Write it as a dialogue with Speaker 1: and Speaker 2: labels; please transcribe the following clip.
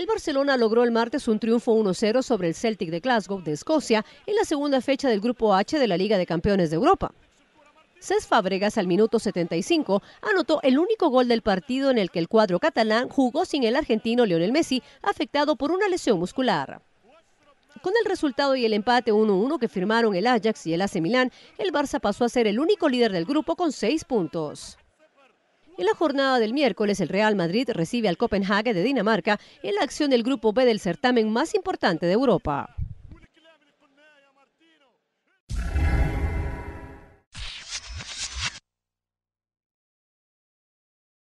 Speaker 1: El Barcelona logró el martes un triunfo 1-0 sobre el Celtic de Glasgow de Escocia en la segunda fecha del Grupo H de la Liga de Campeones de Europa. Cesc Fábregas al minuto 75 anotó el único gol del partido en el que el cuadro catalán jugó sin el argentino Lionel Messi, afectado por una lesión muscular. Con el resultado y el empate 1-1 que firmaron el Ajax y el AC Milán, el Barça pasó a ser el único líder del grupo con seis puntos. En la jornada del miércoles, el Real Madrid recibe al Copenhague de Dinamarca en la acción del Grupo B del certamen más importante de Europa.